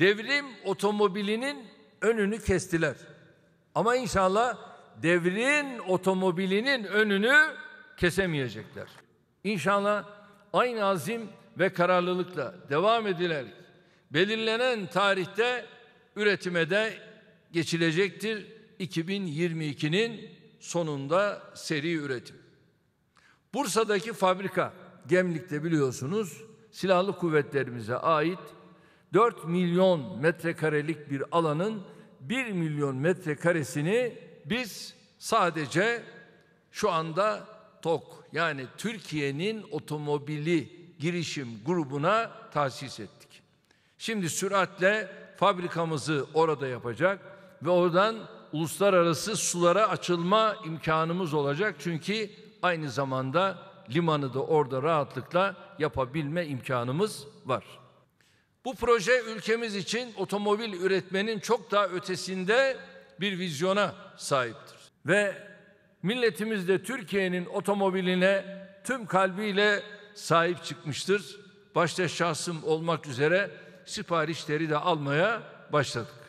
Devrim otomobilinin önünü kestiler. Ama inşallah devrin otomobilinin önünü kesemeyecekler. İnşallah aynı azim ve kararlılıkla devam edilerek belirlenen tarihte üretime de geçilecektir 2022'nin sonunda seri üretim. Bursa'daki fabrika Gemlik'te biliyorsunuz silahlı kuvvetlerimize ait 4 milyon metrekarelik bir alanın 1 milyon metrekaresini biz sadece şu anda TOK yani Türkiye'nin otomobili girişim grubuna tahsis ettik. Şimdi süratle fabrikamızı orada yapacak ve oradan uluslararası sulara açılma imkanımız olacak. Çünkü aynı zamanda limanı da orada rahatlıkla yapabilme imkanımız var. Bu proje ülkemiz için otomobil üretmenin çok daha ötesinde bir vizyona sahiptir. Ve milletimiz de Türkiye'nin otomobiline tüm kalbiyle sahip çıkmıştır. Başta şahsım olmak üzere siparişleri de almaya başladık.